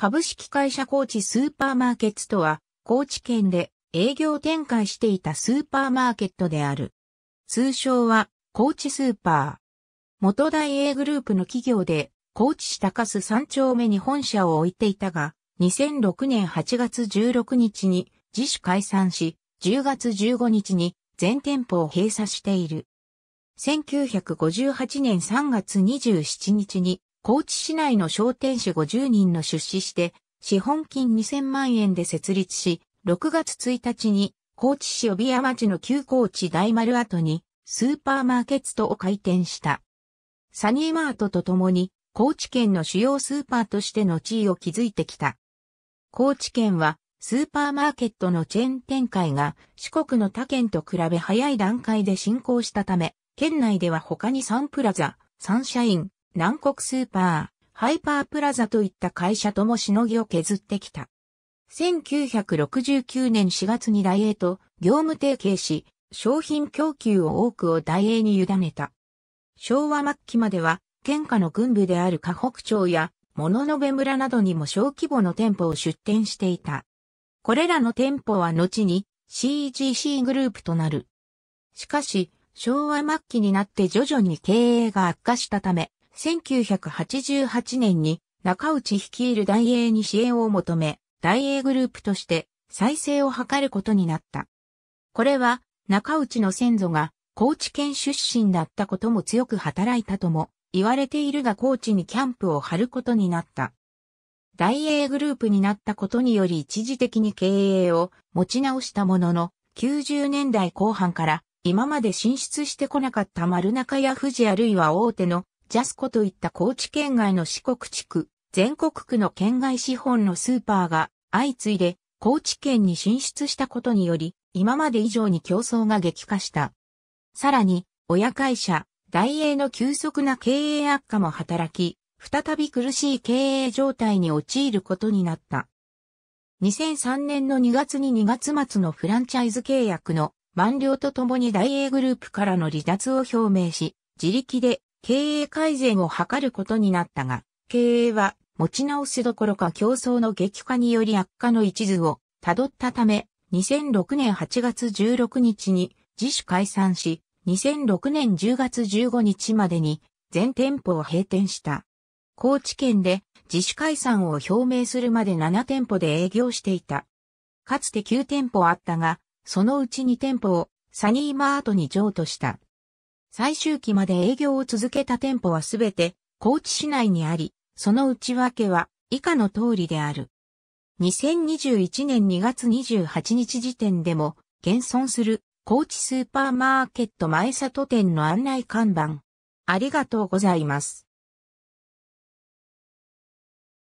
株式会社高知スーパーマーケットとは、高知県で営業展開していたスーパーマーケットである。通称は、高知スーパー。元大英グループの企業で、高知市高須三丁目に本社を置いていたが、2006年8月16日に自主解散し、10月15日に全店舗を閉鎖している。1958年3月27日に高知市内の商店主50人の出資して、資本金2000万円で設立し、6月1日に高知市帯屋町の旧高知大丸跡にスーパーマーケットを開店した。サニーマートと共に高知県の主要スーパーとしての地位を築いてきた。高知県はスーパーマーケットのチェーン展開が四国の他県と比べ早い段階で進行したため、県内では他にサンプラザ、サンシャイン、南国スーパー、ハイパープラザといった会社ともしのぎを削ってきた。1969年4月にダイエーと業務提携し、商品供給を多くをダイエーに委ねた。昭和末期までは、県下の軍部である河北町や、物の部村などにも小規模の店舗を出店していた。これらの店舗は後に CGC グループとなる。しかし、昭和末期になって徐々に経営が悪化したため、1988年に中内率いる大英に支援を求め、大英グループとして再生を図ることになった。これは中内の先祖が高知県出身だったことも強く働いたとも言われているが高知にキャンプを張ることになった。大英グループになったことにより一時的に経営を持ち直したものの90年代後半から今まで進出してこなかった丸中や富士あるいは大手のジャスコといった高知県外の四国地区、全国区の県外資本のスーパーが相次いで高知県に進出したことにより、今まで以上に競争が激化した。さらに、親会社、大英の急速な経営悪化も働き、再び苦しい経営状態に陥ることになった。2003年の2月に2月末のフランチャイズ契約の満了とともに大英グループからの離脱を表明し、自力で経営改善を図ることになったが、経営は持ち直すどころか競争の激化により悪化の一途をたどったため、2006年8月16日に自主解散し、2006年10月15日までに全店舗を閉店した。高知県で自主解散を表明するまで7店舗で営業していた。かつて9店舗あったが、そのうち2店舗をサニーマートに譲渡した。最終期まで営業を続けた店舗はすべて高知市内にあり、その内訳は以下の通りである。2021年2月28日時点でも、現存する高知スーパーマーケット前里店の案内看板。ありがとうございます。